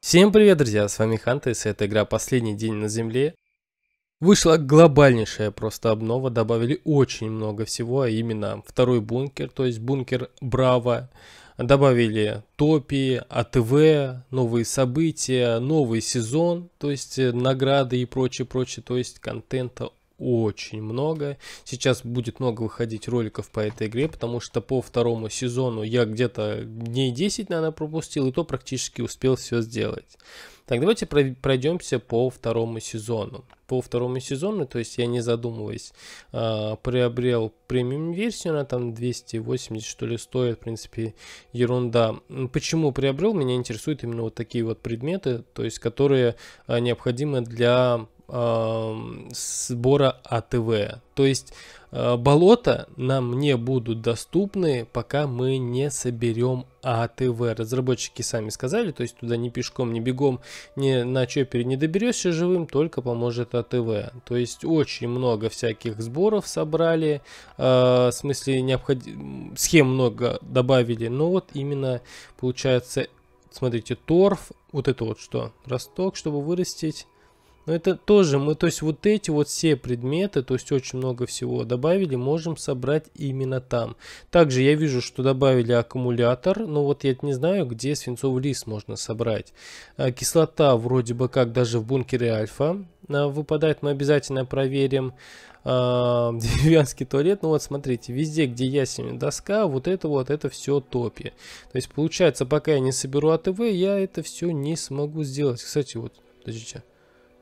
Всем привет, друзья, с вами Хантес, и это игра «Последний день на Земле». Вышла глобальнейшая просто обнова, добавили очень много всего, а именно второй бункер, то есть бункер Браво, добавили топи, АТВ, новые события, новый сезон, то есть э, награды и прочее, прочее, то есть контента очень много. Сейчас будет много выходить роликов по этой игре, потому что по второму сезону я где-то дней 10, наверное, пропустил, и то практически успел все сделать. Так, давайте пройдемся по второму сезону. По второму сезону, то есть я не задумываясь, а, приобрел премиум-версию, она там 280 что ли стоит, в принципе, ерунда. Почему приобрел? Меня интересуют именно вот такие вот предметы, то есть которые а, необходимы для сбора АТВ. То есть э, болота нам не будут доступны, пока мы не соберем АТВ. Разработчики сами сказали, то есть туда ни пешком, ни бегом, ни на чопере не доберешься живым, только поможет АТВ. То есть очень много всяких сборов собрали, э, в смысле необход... схем много добавили, но вот именно получается, смотрите, торф, вот это вот что, росток, чтобы вырастить но это тоже мы, то есть вот эти вот все предметы, то есть очень много всего добавили, можем собрать именно там. Также я вижу, что добавили аккумулятор, но вот я не знаю, где свинцовый лист можно собрать. А, кислота вроде бы как даже в бункере Альфа а, выпадает, мы обязательно проверим. А, деревянский туалет, ну вот смотрите, везде, где ясень доска, вот это вот, это все топи. То есть получается, пока я не соберу АТВ, я это все не смогу сделать. Кстати, вот, подождите,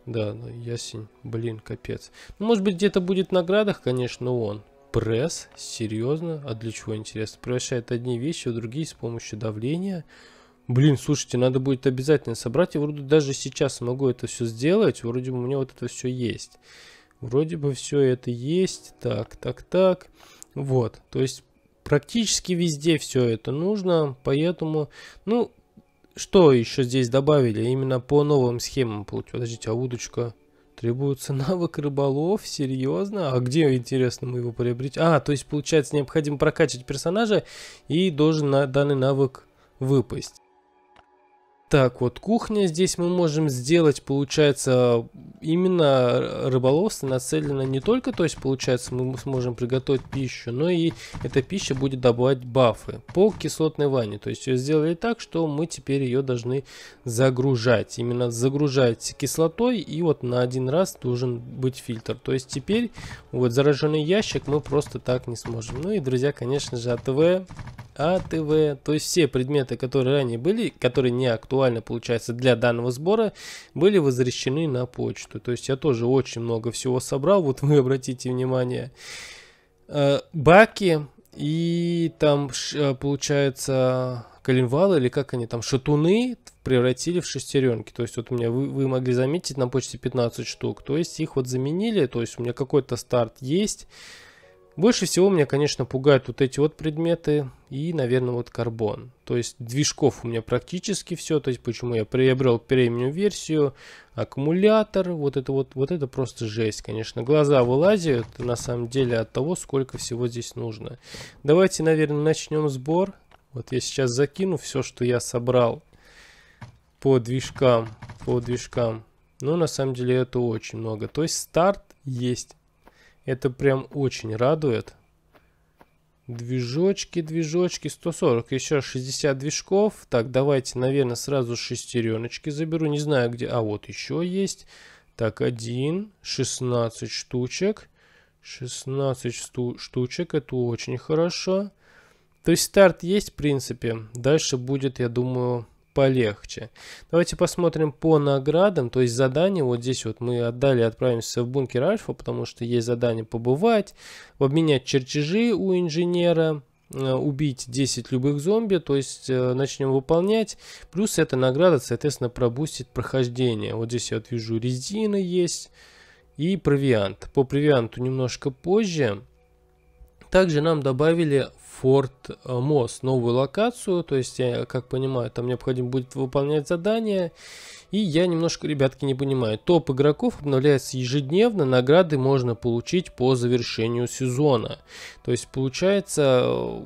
да, но ну, ясень. Блин, капец. Ну, может быть, где-то будет в наградах, конечно, он. Пресс? Серьезно? А для чего, интересно? Превращает одни вещи в другие с помощью давления? Блин, слушайте, надо будет обязательно собрать. Я вроде даже сейчас могу это все сделать. Вроде бы у меня вот это все есть. Вроде бы все это есть. Так, так, так. Вот, то есть практически везде все это нужно. Поэтому, ну, что еще здесь добавили? Именно по новым схемам плыть. Подождите, а удочка? Требуется навык рыболов? Серьезно? А где, интересно, мы его приобретем? А, то есть, получается, необходимо прокачать персонажа и должен на данный навык выпасть. Так, вот кухня здесь мы можем сделать, получается, именно рыболовство нацелено не только, то есть, получается, мы сможем приготовить пищу, но и эта пища будет добавлять бафы по кислотной ванне. То есть, ее сделали так, что мы теперь ее должны загружать. Именно загружать кислотой, и вот на один раз должен быть фильтр. То есть, теперь вот зараженный ящик мы просто так не сможем. Ну и, друзья, конечно же, АТВ АТВ. То есть все предметы, которые ранее были, которые не актуальны, получается, для данного сбора, были возвращены на почту. То есть я тоже очень много всего собрал, вот вы обратите внимание. Э, баки и там, э, получается, коленвалы, или как они там, шатуны превратили в шестеренки. То есть вот у меня, вы, вы могли заметить, на почте 15 штук. То есть их вот заменили, то есть у меня какой-то старт есть. Больше всего меня, конечно, пугают вот эти вот предметы и, наверное, вот карбон. То есть движков у меня практически все. То есть почему я приобрел премиум версию, аккумулятор, вот это вот, вот это просто жесть, конечно. Глаза вылазят на самом деле от того, сколько всего здесь нужно. Давайте, наверное, начнем сбор. Вот я сейчас закину все, что я собрал по движкам, по движкам. Но на самом деле это очень много. То есть старт есть. Это прям очень радует. Движочки, движочки, 140, еще 60 движков. Так, давайте, наверное, сразу шестереночки заберу. Не знаю где, а вот еще есть. Так, один, 16 штучек. 16 шту штучек, это очень хорошо. То есть старт есть в принципе. Дальше будет, я думаю, полегче. Давайте посмотрим по наградам, то есть задание. Вот здесь вот мы отдали, отправимся в бункер Альфа, потому что есть задание побывать, обменять чертежи у инженера, э, убить 10 любых зомби, то есть э, начнем выполнять. Плюс эта награда, соответственно, пробустит прохождение. Вот здесь я вот вижу резина есть и провиант. По провианту немножко позже. Также нам добавили Форт э, Мос новую локацию, то есть, я как понимаю, там необходимо будет выполнять задания, и я немножко, ребятки, не понимаю. Топ игроков обновляется ежедневно, награды можно получить по завершению сезона. То есть, получается,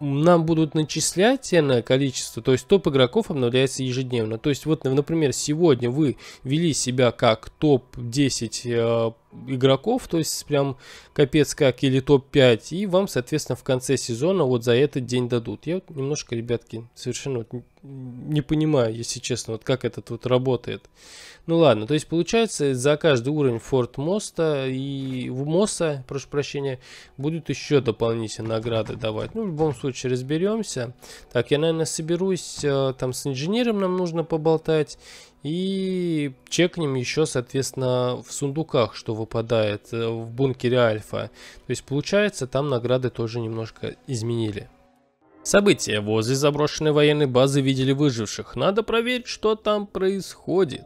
нам будут начислять на количество, то есть топ игроков обновляется ежедневно. То есть вот, например, сегодня вы вели себя как топ-10 игроков, то есть прям капец как, или топ-5, и вам, соответственно, в конце сезона вот за этот день дадут. Я вот немножко, ребятки, совершенно вот не понимаю, если честно, вот как этот вот работает. Ну ладно, то есть получается за каждый уровень Форт Моста и в Моса, прошу прощения, будут еще дополнительные награды давать. Ну, в любом случае, разберемся. Так, я, наверное, соберусь, э, там с инженером нам нужно поболтать. И чекнем еще, соответственно, в сундуках, что выпадает э, в бункере Альфа. То есть, получается, там награды тоже немножко изменили. События возле заброшенной военной базы видели выживших. Надо проверить, что там происходит.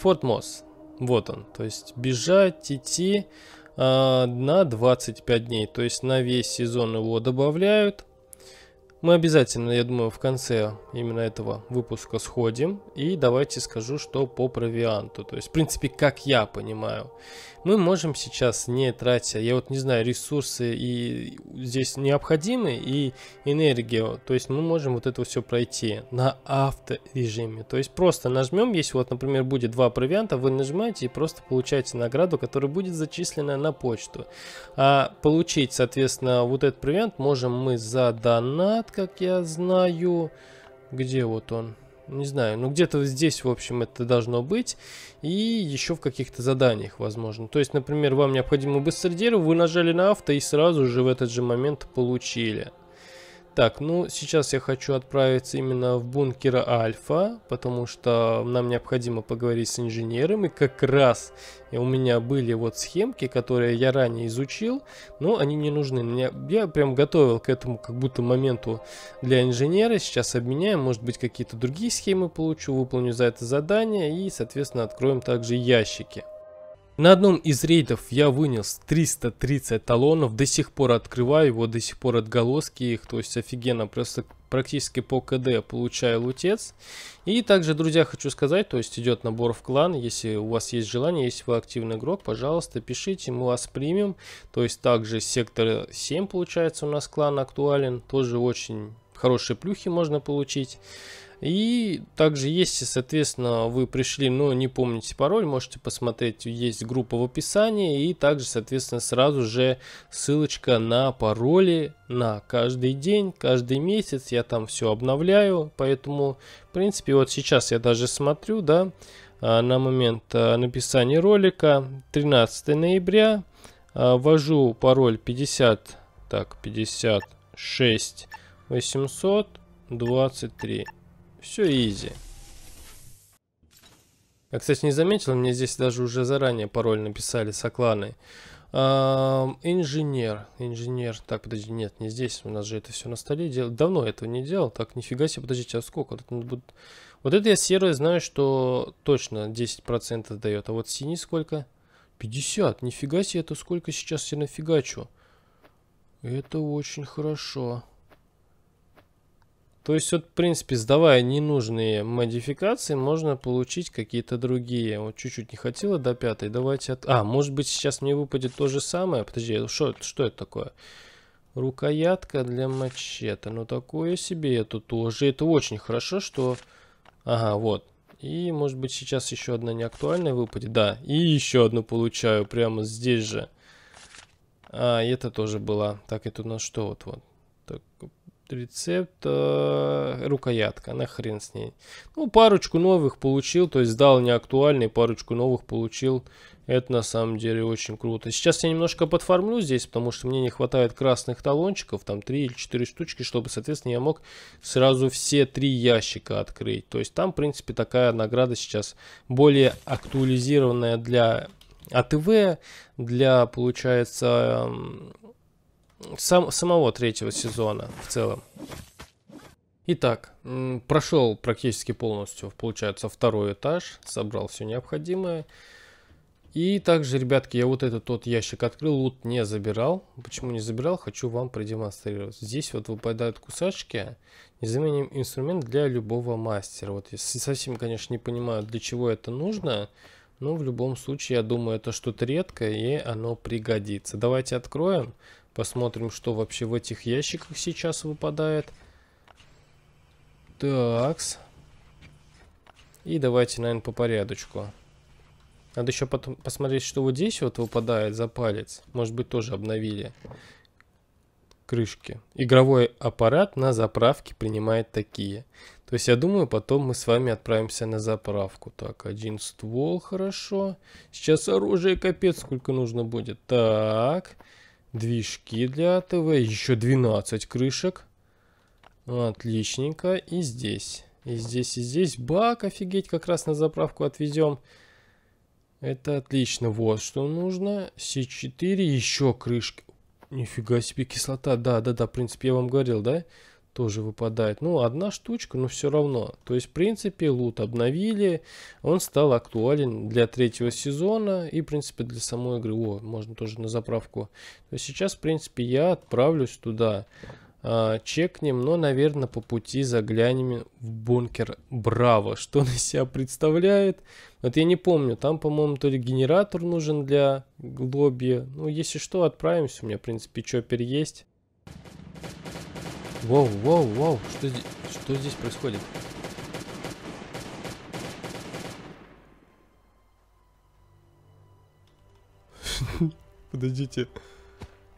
Форт Мосс. Вот он. То есть, бежать, идти э, на 25 дней. То есть, на весь сезон его добавляют. Мы обязательно, я думаю, в конце именно этого выпуска сходим. И давайте скажу, что по провианту. То есть, в принципе, как я понимаю, мы можем сейчас, не тратя, я вот не знаю, ресурсы и здесь необходимы, и энергию, то есть мы можем вот это все пройти на авторежиме. То есть просто нажмем, если вот, например, будет два провианта, вы нажимаете и просто получаете награду, которая будет зачислена на почту. А получить, соответственно, вот этот провиант можем мы за донат, как я знаю, где вот он? Не знаю, ну где-то здесь, в общем, это должно быть. И еще в каких-то заданиях, возможно. То есть, например, вам необходимо быстро дерево, вы нажали на авто и сразу же в этот же момент получили. Так, ну сейчас я хочу отправиться именно в бункер Альфа, потому что нам необходимо поговорить с инженером. И как раз у меня были вот схемки, которые я ранее изучил, но они не нужны. Мне, я прям готовил к этому как будто моменту для инженера. Сейчас обменяем, может быть какие-то другие схемы получу, выполню за это задание и, соответственно, откроем также ящики. На одном из рейдов я вынес 330 талонов, до сих пор открываю его, до сих пор отголоски их, то есть офигенно, просто практически по КД получаю лутец. И также, друзья, хочу сказать, то есть идет набор в клан, если у вас есть желание, если вы активный игрок, пожалуйста, пишите, мы вас примем. То есть также сектор 7 получается у нас клан актуален, тоже очень хорошие плюхи можно получить. И также, если, соответственно, вы пришли, но не помните пароль, можете посмотреть, есть группа в описании. И также, соответственно, сразу же ссылочка на пароли на каждый день, каждый месяц. Я там все обновляю, поэтому, в принципе, вот сейчас я даже смотрю, да, а, на момент а, написания ролика, 13 ноября, а, ввожу пароль 50, так, 56, 823. Все изи. Я, а, кстати, не заметил, мне здесь даже уже заранее пароль написали с окланы. А, инженер, инженер. Так, подожди, нет, не здесь. У нас же это все на столе делал. Давно этого не делал. Так, нифига себе, подождите, а сколько? Вот это, будет... вот это я серое знаю, что точно 10% дает. А вот синий сколько? 50. Нифига себе, это сколько сейчас я нафигачу. Это очень хорошо. То есть вот, в принципе, сдавая ненужные модификации, можно получить какие-то другие. Вот чуть-чуть не хотела до пятой, давайте... От... А, может быть, сейчас мне выпадет то же самое? Подожди, что, а что это такое? Рукоятка для мачете. Ну, такое себе это тоже. Это очень хорошо, что... Ага, вот. И, может быть, сейчас еще одна неактуальная актуальная выпадет. Да, и еще одну получаю прямо здесь же. А, это тоже была. Так, это у нас что вот-вот? рецепт э, рукоятка, нахрен с ней. Ну, парочку новых получил, то есть сдал неактуальный, парочку новых получил. Это на самом деле очень круто. Сейчас я немножко подформлю здесь, потому что мне не хватает красных талончиков, там 3 или 4 штучки, чтобы, соответственно, я мог сразу все три ящика открыть. То есть там, в принципе, такая награда сейчас более актуализированная для АТВ, для, получается, сам, самого третьего сезона в целом. Итак, прошел практически полностью, получается, второй этаж, собрал все необходимое. И также, ребятки, я вот этот тот ящик открыл, лут не забирал. Почему не забирал, хочу вам продемонстрировать. Здесь вот выпадают кусачки, незаменим инструмент для любого мастера. Вот я совсем, конечно, не понимаю, для чего это нужно, но в любом случае, я думаю, это что-то редкое, и оно пригодится. Давайте откроем, Посмотрим, что вообще в этих ящиках сейчас выпадает. Такс. И давайте, наверное, по порядочку. Надо еще потом посмотреть, что вот здесь вот выпадает за палец. Может быть, тоже обновили крышки. Игровой аппарат на заправке принимает такие. То есть, я думаю, потом мы с вами отправимся на заправку. Так, один ствол, хорошо. Сейчас оружие, капец, сколько нужно будет. Так, Движки для ТВ. Еще 12 крышек. Отличненько. И здесь. И здесь, и здесь. Бак, офигеть, как раз на заправку отвезем. Это отлично. Вот что нужно. С4, еще крышки. Нифига себе, кислота. Да, да, да, в принципе, я вам говорил, да? тоже выпадает. Ну, одна штучка, но все равно. То есть, в принципе, лут обновили, он стал актуален для третьего сезона и, в принципе, для самой игры. О, можно тоже на заправку. То есть, сейчас, в принципе, я отправлюсь туда, а, чекнем, но, наверное, по пути заглянем в бункер Браво. Что он из себя представляет? Вот я не помню, там, по-моему, то ли генератор нужен для лобби. Ну, если что, отправимся, у меня, в принципе, чоппер есть. Воу, воу, воу, что здесь, что здесь происходит? Подождите.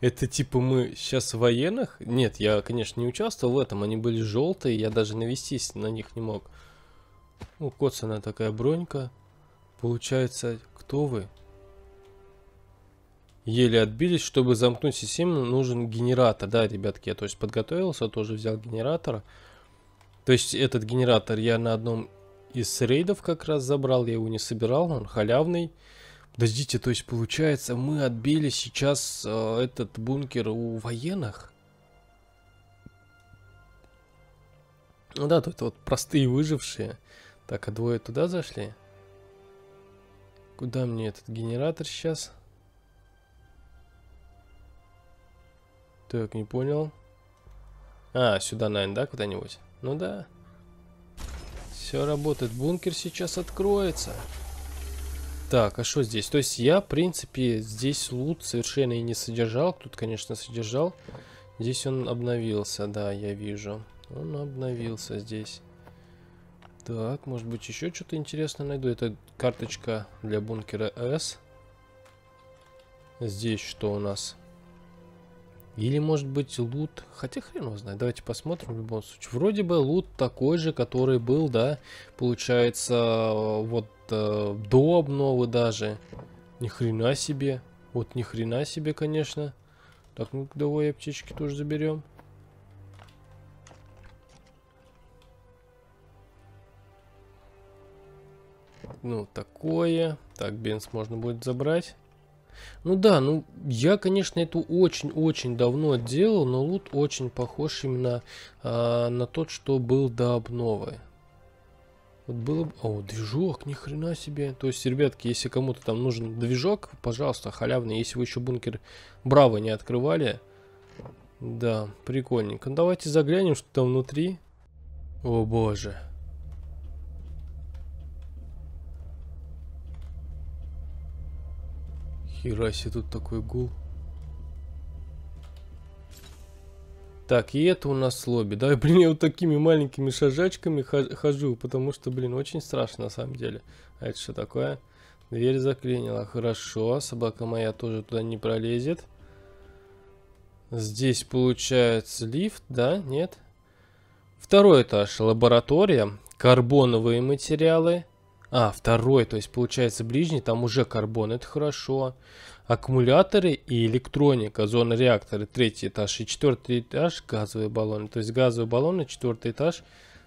Это типа мы сейчас в военных? Нет, я, конечно, не участвовал в этом. Они были желтые, я даже навестись на них не мог. Ну, коцана такая бронька. Получается, кто вы? еле отбились. Чтобы замкнуть систему, нужен генератор. Да, ребятки, я то есть подготовился, тоже взял генератор. То есть этот генератор я на одном из рейдов как раз забрал, я его не собирал, он халявный. Подождите, то есть получается мы отбили сейчас э, этот бункер у военных? Ну да, тут вот простые выжившие. Так, а двое туда зашли? Куда мне этот генератор сейчас? Так, не понял. А, сюда, наверное, да, куда-нибудь? Ну да. Все работает. Бункер сейчас откроется. Так, а что здесь? То есть я, в принципе, здесь лут совершенно и не содержал. Тут, конечно, содержал. Здесь он обновился, да, я вижу. Он обновился здесь. Так, может быть, еще что-то интересное найду. Это карточка для бункера С. Здесь что у нас? Или может быть лут, хотя хрен его знает, давайте посмотрим в любом случае. Вроде бы лут такой же, который был, да, получается, вот э, до обновы даже. Ни хрена себе, вот ни хрена себе, конечно. Так, ну давай аптечки тоже заберем. Ну, такое. Так, бенс можно будет забрать. Ну да, ну я, конечно, это очень-очень давно делал, но лут очень похож именно э, на тот, что был до обновы. Вот было... О, движок, ни хрена себе. То есть, ребятки, если кому-то там нужен движок, пожалуйста, халявный. Если вы еще бункер Браво не открывали. Да, прикольненько. Ну, давайте заглянем, что там внутри. О боже. Хераси, тут такой гул. Так, и это у нас лобби. Да, блин, я вот такими маленькими шажачками хожу, потому что, блин, очень страшно на самом деле. А это что такое? Дверь заклинила. Хорошо, собака моя тоже туда не пролезет. Здесь получается лифт, да? Нет? Второй этаж. Лаборатория. Карбоновые материалы. А, второй, то есть получается ближний, там уже карбон, это хорошо. Аккумуляторы и электроника, зона реактора, третий этаж и четвертый этаж, газовые баллоны. То есть газовые баллоны, четвертый этаж,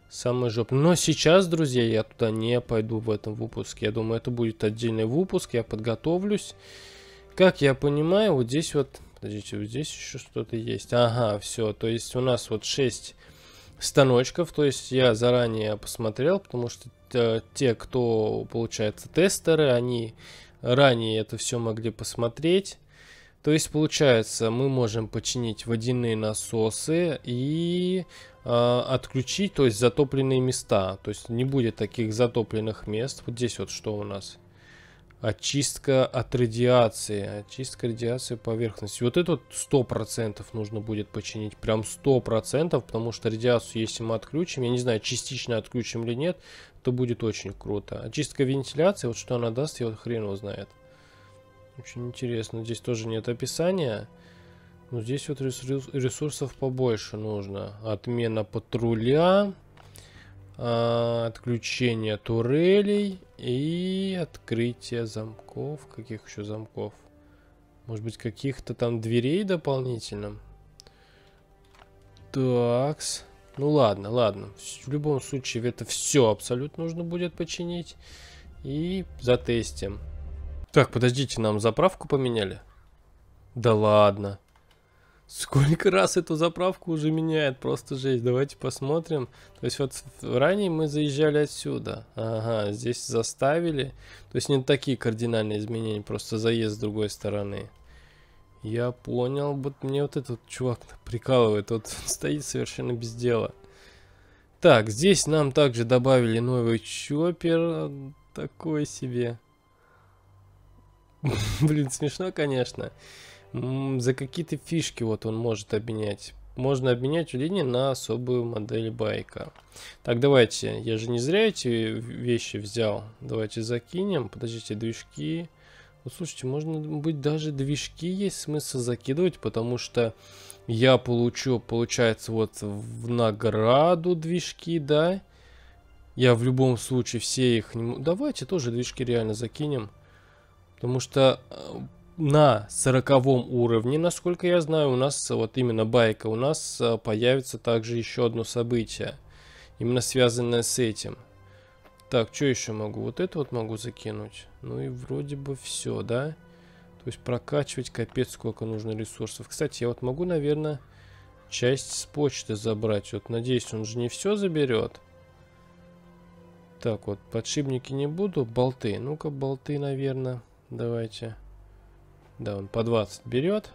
самый жоп. Но сейчас, друзья, я туда не пойду в этом выпуске. Я думаю, это будет отдельный выпуск, я подготовлюсь. Как я понимаю, вот здесь вот... Подождите, вот здесь еще что-то есть. Ага, все, то есть у нас вот 6 станочков. То есть я заранее посмотрел, потому что Э, те, кто, получается, тестеры, они ранее это все могли посмотреть. То есть, получается, мы можем починить водяные насосы и а, отключить, то есть, затопленные места. То есть, не будет таких затопленных мест. Вот здесь вот что у нас. Очистка от радиации. Очистка радиации поверхности. Вот это сто процентов нужно будет починить. Прям сто процентов, потому что радиацию, если мы отключим, я не знаю, частично отключим или нет, то будет очень круто. Очистка вентиляции, вот что она даст, я вот хрен его знает. Очень интересно. Здесь тоже нет описания. Но здесь вот ресурсов побольше нужно. Отмена патруля. А, отключение турелей и открытие замков. Каких еще замков? Может быть, каких-то там дверей дополнительно? Такс. Ну ладно, ладно. В любом случае, это все абсолютно нужно будет починить. И затестим. Так, подождите, нам заправку поменяли? Да ладно. Сколько раз эту заправку уже меняет, просто жесть. Давайте посмотрим. То есть вот ранее мы заезжали отсюда. Ага, здесь заставили. То есть не такие кардинальные изменения, просто заезд с другой стороны. Я понял, вот мне вот этот чувак прикалывает. Вот он стоит совершенно без дела. Так, здесь нам также добавили новый чоппер. Э, такой себе. Блин, смешно, конечно. Конечно. За какие-то фишки вот он может обменять. Можно обменять линии на особую модель байка. Так, давайте. Я же не зря эти вещи взял. Давайте закинем. Подождите, движки. Вот слушайте, можно быть даже движки есть смысл закидывать, потому что я получу, получается, вот в награду движки, да? Я в любом случае все их... Давайте тоже движки реально закинем. Потому что э, на сороковом уровне, насколько я знаю, у нас вот именно байка, у нас э, появится также еще одно событие, именно связанное с этим. Так, что еще могу? Вот это вот могу закинуть. Ну и вроде бы все, да? То есть прокачивать капец сколько нужно ресурсов. Кстати, я вот могу, наверное, часть с почты забрать. Вот надеюсь, он же не все заберет. Так, вот подшипники не буду. Болты. Ну-ка, болты, наверное. Давайте. Да, он по 20 берет.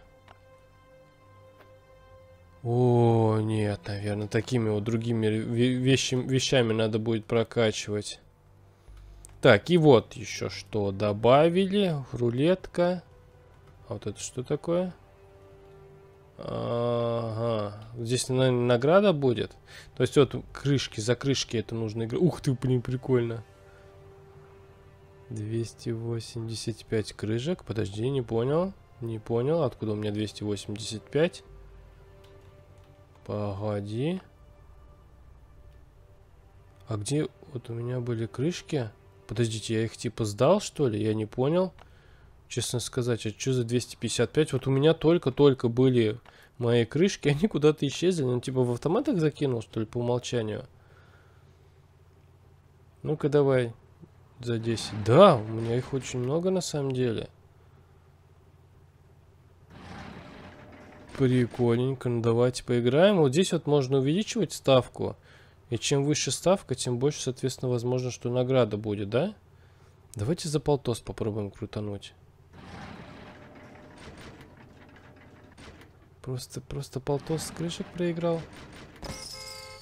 О, нет, наверное, такими вот другими вещами, вещами надо будет прокачивать. Так, и вот еще что добавили. Рулетка. А вот это что такое? Ага. Здесь, наверное, награда будет. То есть вот крышки, за крышки это нужно играть. Ух ты, блин, прикольно. 285 крышек. Подожди, не понял. Не понял, откуда у меня 285. Погоди. А где вот у меня были крышки? Подождите, я их типа сдал, что ли? Я не понял. Честно сказать, а что за 255? Вот у меня только-только были мои крышки, они куда-то исчезли. Ну, типа в автоматах закинул, что ли, по умолчанию? Ну-ка, давай. За 10. Да, у меня их очень много на самом деле. Прикольненько. Ну, давайте поиграем. Вот здесь вот можно увеличивать ставку. И чем выше ставка, тем больше, соответственно, возможно, что награда будет, да? Давайте за полтос попробуем крутануть. Просто, просто полтос с крышек проиграл.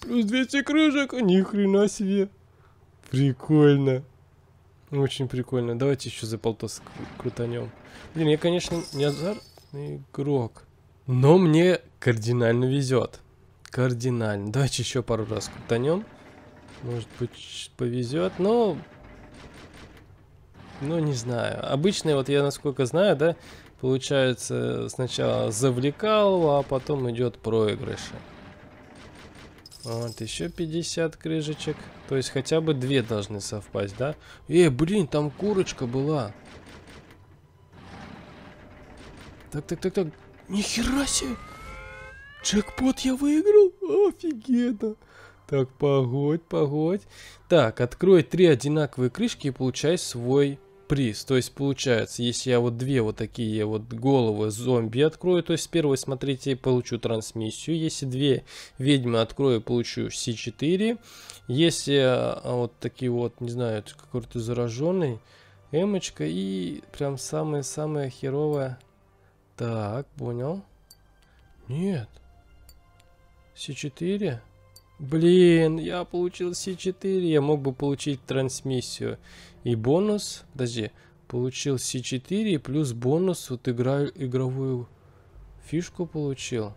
Плюс 200 крышек! Ни хрена себе! Прикольно. Ну, очень прикольно. Давайте еще за полтос крутанем. Блин, я, конечно, не азартный игрок. Но мне кардинально везет. Кардинально. Давайте еще пару раз крутанем. Может быть, повезет, но... Ну, не знаю. Обычно, вот я насколько знаю, да, получается, сначала завлекал, а потом идет проигрыши. Вот, еще 50 крышечек. То есть хотя бы две должны совпасть, да? Эй, блин, там курочка была. Так, так, так, так. Нихера себе! Джекпот я выиграл? Офигенно! Так, погодь, погодь. Так, открой три одинаковые крышки и получай свой приз. То есть получается, если я вот две вот такие вот головы зомби открою, то есть первой, смотрите, получу трансмиссию. Если две ведьмы открою, получу C4. Если э, вот такие вот, не знаю, какой-то зараженный, эмочка и прям самая самая херовая. Так, понял. Нет. C4. Блин, я получил C4, я мог бы получить трансмиссию. И бонус, подожди, получил C4 плюс бонус, вот игра, игровую фишку получил.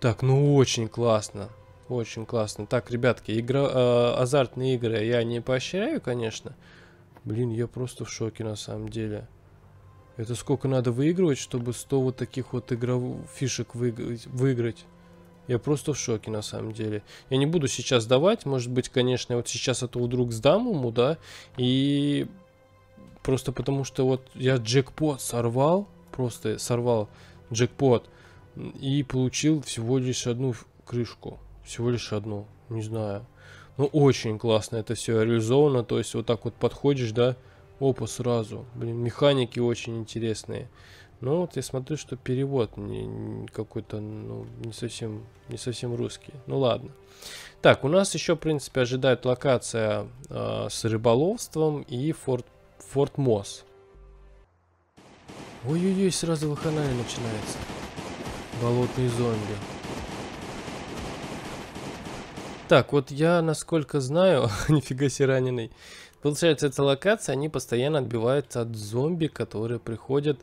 Так, ну очень классно. Очень классно. Так, ребятки, игра, э, азартные игры я не поощряю, конечно. Блин, я просто в шоке на самом деле. Это сколько надо выигрывать, чтобы 100 вот таких вот игровых фишек выиграть? Я просто в шоке, на самом деле. Я не буду сейчас давать, может быть, конечно, вот сейчас это вдруг сдам ему, да, и просто потому что вот я джекпот сорвал, просто сорвал джекпот и получил всего лишь одну крышку, всего лишь одну, не знаю. Ну, очень классно это все реализовано, то есть вот так вот подходишь, да, опа, сразу. Блин, механики очень интересные. Ну вот я смотрю, что перевод какой-то ну, не, совсем, не совсем русский. Ну ладно. Так, у нас еще, в принципе, ожидает локация э, с рыболовством и Форт, Форт Мосс. Ой-ой-ой, сразу выханая начинается. Болотные зомби. Так, вот я, насколько знаю, нифига себе раненый. Получается, эта локация, они постоянно отбиваются от зомби, которые приходят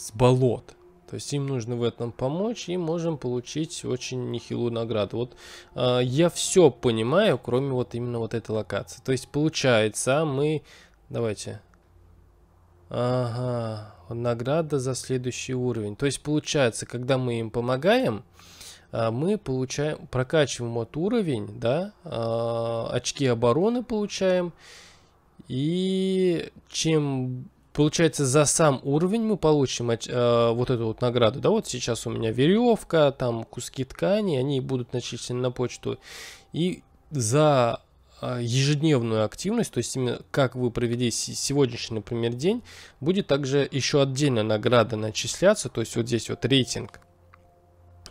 с болот. То есть им нужно в этом помочь, и можем получить очень нехилую награду. Вот э, я все понимаю, кроме вот именно вот этой локации. То есть получается, а мы... Давайте. Ага, награда за следующий уровень. То есть получается, когда мы им помогаем, э, мы получаем, прокачиваем вот уровень, да, э, очки обороны получаем. И чем Получается, за сам уровень мы получим э, вот эту вот награду. Да, вот сейчас у меня веревка, там куски ткани, они будут начислены на почту. И за э, ежедневную активность, то есть именно как вы проведете сегодняшний, например, день, будет также еще отдельно награда начисляться, то есть вот здесь вот рейтинг.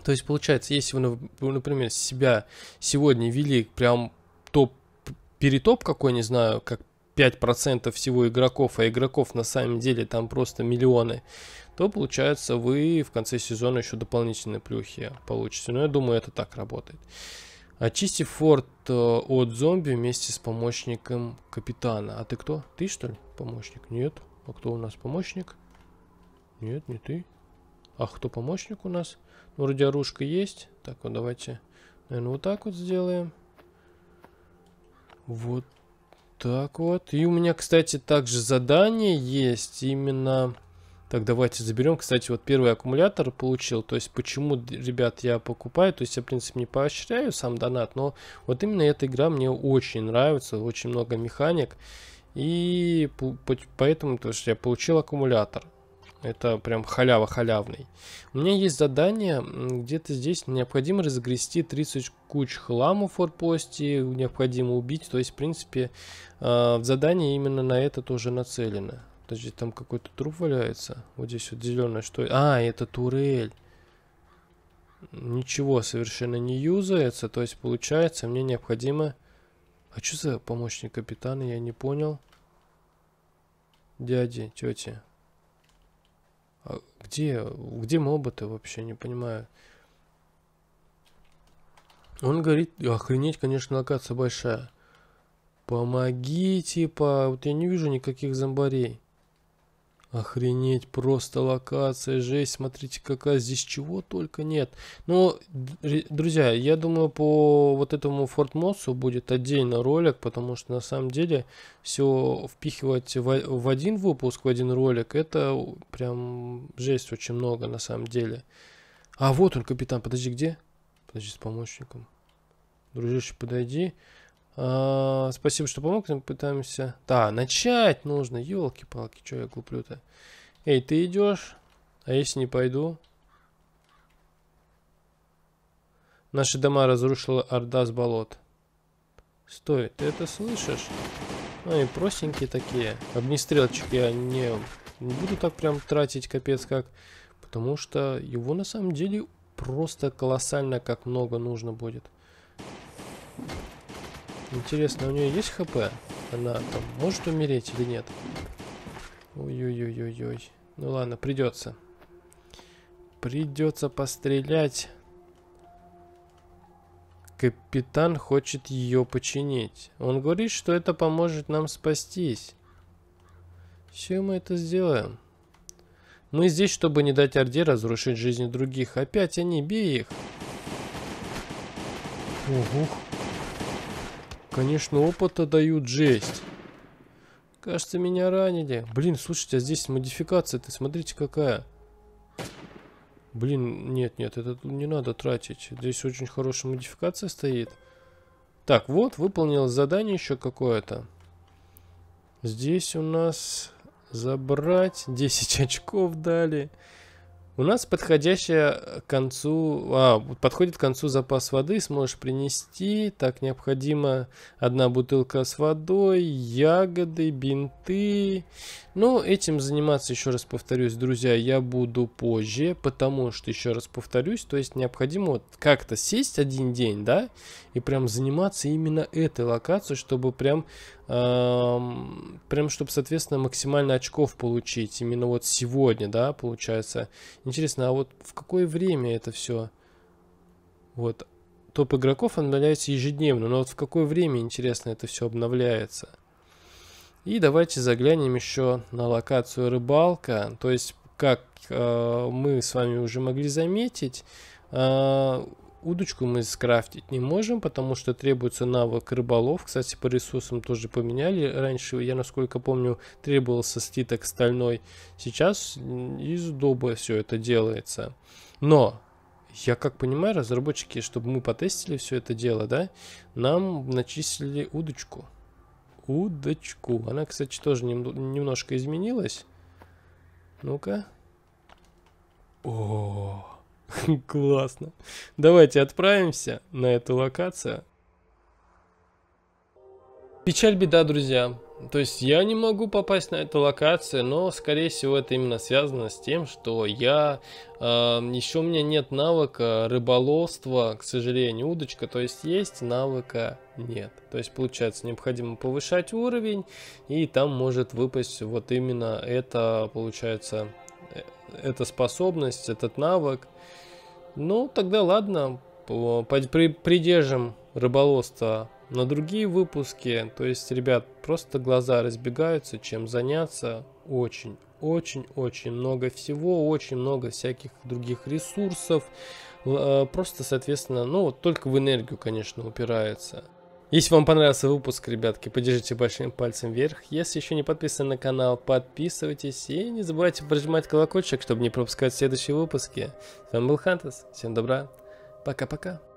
То есть получается, если вы, например, себя сегодня вели прям топ перетоп какой, не знаю, как 5% всего игроков, а игроков на самом деле там просто миллионы, то получается вы в конце сезона еще дополнительные плюхи получите. Но ну, я думаю, это так работает. Очисти форт э, от зомби вместе с помощником капитана. А ты кто? Ты что ли? Помощник? Нет. А кто у нас помощник? Нет, не ты. А кто помощник у нас? Ну, вроде оружка есть. Так, вот давайте, наверное, вот так вот сделаем. Вот так вот. И у меня, кстати, также задание есть именно... Так, давайте заберем. Кстати, вот первый аккумулятор получил. То есть, почему, ребят, я покупаю. То есть, я, в принципе, не поощряю сам донат. Но вот именно эта игра мне очень нравится. Очень много механик. И поэтому, то есть, я получил аккумулятор. Это прям халява халявный. У меня есть задание, где-то здесь необходимо разгрести 30 куч хлама в форпосте, необходимо убить. То есть, в принципе, э, задание именно на это тоже нацелено. Подожди, там какой-то труп валяется. Вот здесь вот зеленое что... А, это турель. Ничего совершенно не юзается. То есть, получается, мне необходимо... А что за помощник капитана, я не понял. Дяди, тети. А где, где мобы-то вообще, не понимаю. Он говорит, охренеть, конечно, локация большая. Помоги, типа, вот я не вижу никаких зомбарей. Охренеть, просто локация, жесть, смотрите, какая здесь чего только нет. Но, ну, друзья, я думаю, по вот этому Форт Моссу будет отдельно ролик, потому что на самом деле все впихивать в, в один выпуск, в один ролик, это прям жесть очень много на самом деле. А вот он, капитан, подожди, где? Подожди, с помощником. Дружище, подойди. А, спасибо, что помог. Мы пытаемся... Да, начать нужно. Елки-палки, что я глуплю-то? Эй, ты идешь? А если не пойду? Наши дома разрушила орда с болот. Стой, ты это слышишь? Ну, они простенькие такие. Огнестрелчик я не, не буду так прям тратить, капец как. Потому что его на самом деле просто колоссально как много нужно будет. Интересно, у нее есть хп? Она там может умереть или нет? Ой-ой-ой-ой-ой. Ну ладно, придется. Придется пострелять. Капитан хочет ее починить. Он говорит, что это поможет нам спастись. Все мы это сделаем. Мы здесь, чтобы не дать Орде разрушить жизни других. Опять они, бей их. Угу. Конечно, опыта дают жесть. Кажется, меня ранили. Блин, слушайте, а здесь модификация ты смотрите, какая. Блин, нет, нет, это не надо тратить. Здесь очень хорошая модификация стоит. Так, вот, выполнилось задание еще какое-то. Здесь у нас забрать 10 очков дали. У нас подходящая к концу... А, подходит к концу запас воды, сможешь принести. Так, необходимо одна бутылка с водой, ягоды, бинты. Ну этим заниматься, еще раз повторюсь, друзья, я буду позже, потому что, еще раз повторюсь, то есть необходимо вот как-то сесть один день, да, и прям заниматься именно этой локацией, чтобы прям Эм, прям чтобы, соответственно, максимально очков получить. Именно вот сегодня, да, получается. Интересно, а вот в какое время это все? Вот, топ игроков обновляется ежедневно, но вот в какое время, интересно, это все обновляется? И давайте заглянем еще на локацию рыбалка. То есть, как э, мы с вами уже могли заметить, э, Удочку мы скрафтить не можем, потому что требуется навык рыболов. Кстати, по ресурсам тоже поменяли. Раньше, я насколько помню, требовался ститок стальной. Сейчас из дуба все это делается. Но, я как понимаю, разработчики, чтобы мы потестили все это дело, да, нам начислили удочку. Удочку. Она, кстати, тоже нем немножко изменилась. Ну-ка. О-о-о. Классно. Давайте отправимся на эту локацию. Печаль, беда, друзья. То есть я не могу попасть на эту локацию, но скорее всего это именно связано с тем, что я э, эм, еще у меня нет навыка рыболовства, к сожалению, удочка, то есть есть навыка нет. То есть получается необходимо повышать уровень и там может выпасть вот именно это получается эта способность, этот навык. Ну, тогда ладно, придержим рыболовство на другие выпуски. То есть, ребят, просто глаза разбегаются, чем заняться. Очень, очень, очень много всего, очень много всяких других ресурсов. Э, просто, соответственно, ну, вот только в энергию, конечно, упирается. Если вам понравился выпуск, ребятки, поддержите большим пальцем вверх. Если еще не подписаны на канал, подписывайтесь. И не забывайте прожимать колокольчик, чтобы не пропускать следующие выпуски. С вами был Хантас. Всем добра. Пока-пока.